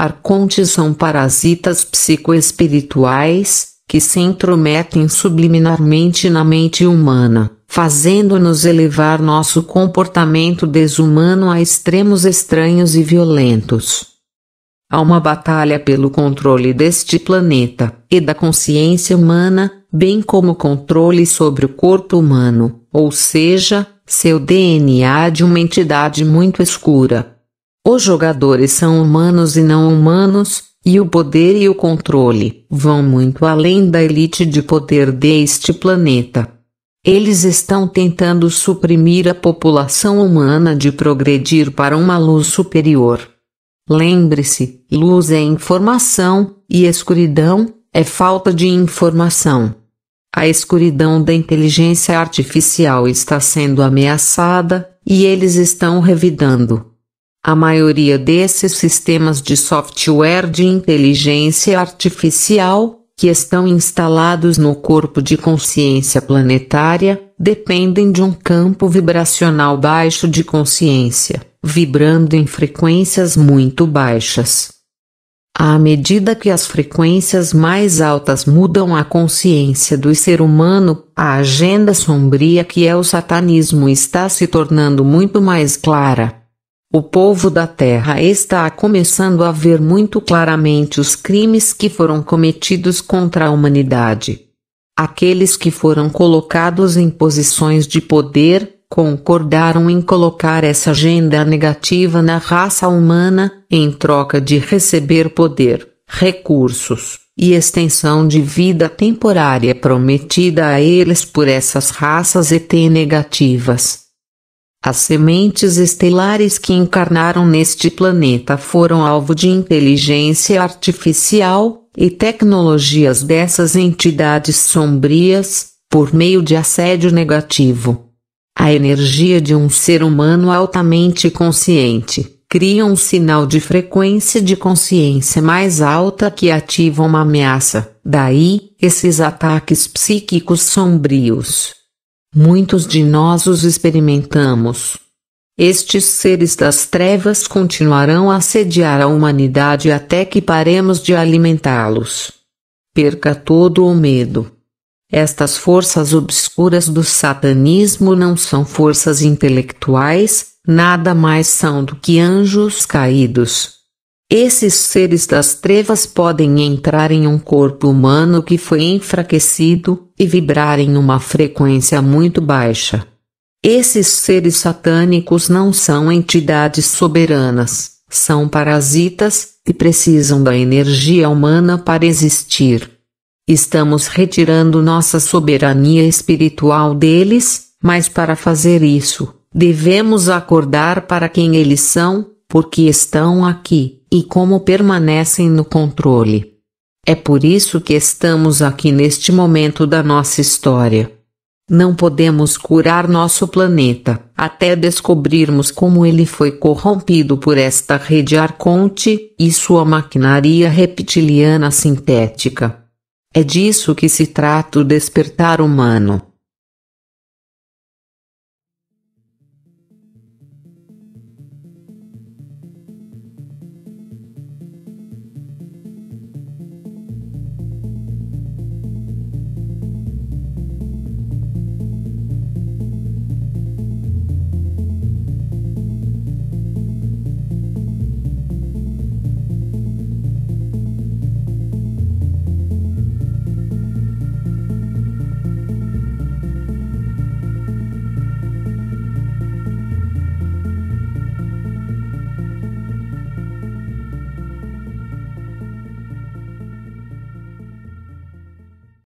Arcontes são parasitas psicoespirituais que se intrometem subliminarmente na mente humana, fazendo-nos elevar nosso comportamento desumano a extremos estranhos e violentos. Há uma batalha pelo controle deste planeta e da consciência humana, bem como controle sobre o corpo humano, ou seja, seu DNA de uma entidade muito escura, os jogadores são humanos e não humanos, e o poder e o controle vão muito além da elite de poder deste planeta. Eles estão tentando suprimir a população humana de progredir para uma luz superior. Lembre-se: luz é informação, e escuridão é falta de informação. A escuridão da inteligência artificial está sendo ameaçada, e eles estão revidando. A maioria desses sistemas de software de inteligência artificial, que estão instalados no corpo de consciência planetária, dependem de um campo vibracional baixo de consciência, vibrando em frequências muito baixas. À medida que as frequências mais altas mudam a consciência do ser humano, a agenda sombria que é o satanismo está se tornando muito mais clara. O povo da terra está começando a ver muito claramente os crimes que foram cometidos contra a humanidade. Aqueles que foram colocados em posições de poder concordaram em colocar essa agenda negativa na raça humana, em troca de receber poder, recursos e extensão de vida temporária prometida a eles por essas raças ET negativas. As sementes estelares que encarnaram neste planeta foram alvo de inteligência artificial e tecnologias dessas entidades sombrias, por meio de assédio negativo. A energia de um ser humano altamente consciente cria um sinal de frequência de consciência mais alta que ativa uma ameaça, daí esses ataques psíquicos sombrios. Muitos de nós os experimentamos. Estes seres das trevas continuarão a assediar a humanidade até que paremos de alimentá-los. Perca todo o medo. Estas forças obscuras do satanismo não são forças intelectuais, nada mais são do que anjos caídos esses seres das trevas podem entrar em um corpo humano que foi enfraquecido e vibrar em uma frequência muito baixa. Esses seres satânicos não são entidades soberanas, são parasitas e precisam da energia humana para existir. Estamos retirando nossa soberania espiritual deles, mas para fazer isso, devemos acordar para quem eles são, porque estão aqui e como permanecem no controle. É por isso que estamos aqui neste momento da nossa história. Não podemos curar nosso planeta até descobrirmos como ele foi corrompido por esta rede arconte e sua maquinaria reptiliana sintética. É disso que se trata o despertar humano.